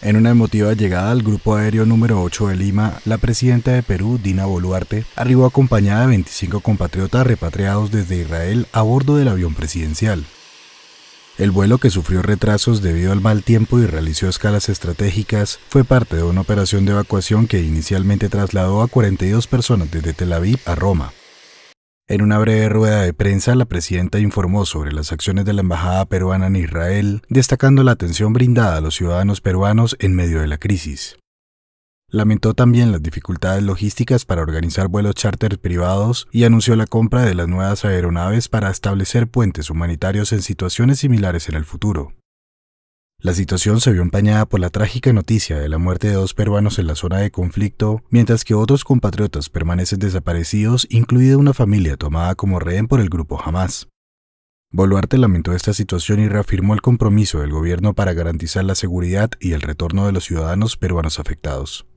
En una emotiva llegada al Grupo Aéreo número 8 de Lima, la presidenta de Perú, Dina Boluarte, arribó acompañada de 25 compatriotas repatriados desde Israel a bordo del avión presidencial. El vuelo, que sufrió retrasos debido al mal tiempo y realizó escalas estratégicas, fue parte de una operación de evacuación que inicialmente trasladó a 42 personas desde Tel Aviv a Roma. En una breve rueda de prensa, la presidenta informó sobre las acciones de la Embajada peruana en Israel, destacando la atención brindada a los ciudadanos peruanos en medio de la crisis. Lamentó también las dificultades logísticas para organizar vuelos chárter privados y anunció la compra de las nuevas aeronaves para establecer puentes humanitarios en situaciones similares en el futuro. La situación se vio empañada por la trágica noticia de la muerte de dos peruanos en la zona de conflicto, mientras que otros compatriotas permanecen desaparecidos, incluida una familia tomada como rehén por el grupo Hamas. Boluarte lamentó esta situación y reafirmó el compromiso del gobierno para garantizar la seguridad y el retorno de los ciudadanos peruanos afectados.